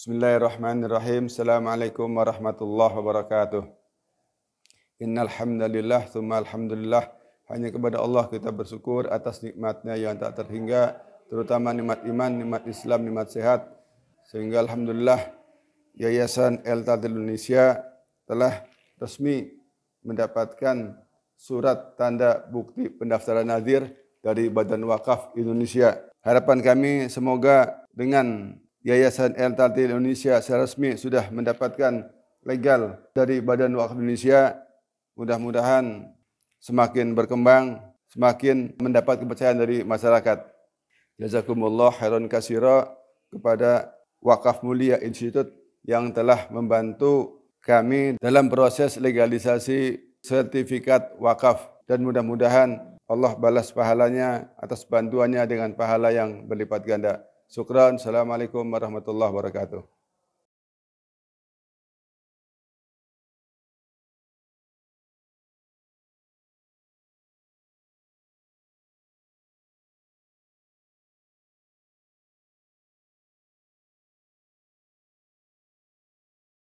Bismillahirrahmanirrahim. Assalamualaikum warahmatullahi wabarakatuh. Innal hamdalillah tsumma alhamdulillah. Hanya kepada Allah kita bersyukur atas nikmatnya yang tak terhingga, terutama nikmat iman, nikmat Islam, nikmat sehat. Sehingga alhamdulillah Yayasan El Tadil Indonesia telah resmi mendapatkan surat tanda bukti pendaftaran nazir dari Badan Wakaf Indonesia. Harapan kami semoga dengan Yayasan El Tartil Indonesia secara resmi sudah mendapatkan legal dari Badan Wakaf Indonesia. Mudah-mudahan semakin berkembang, semakin mendapat kepercayaan dari masyarakat. Jazakumullah khairan kasira kepada Wakaf Mulia Institute yang telah membantu kami dalam proses legalisasi sertifikat wakaf dan mudah-mudahan Allah balas pahalanya atas bantuannya dengan pahala yang berlipat ganda. Syukran. Assalamualaikum warahmatullahi wabarakatuh.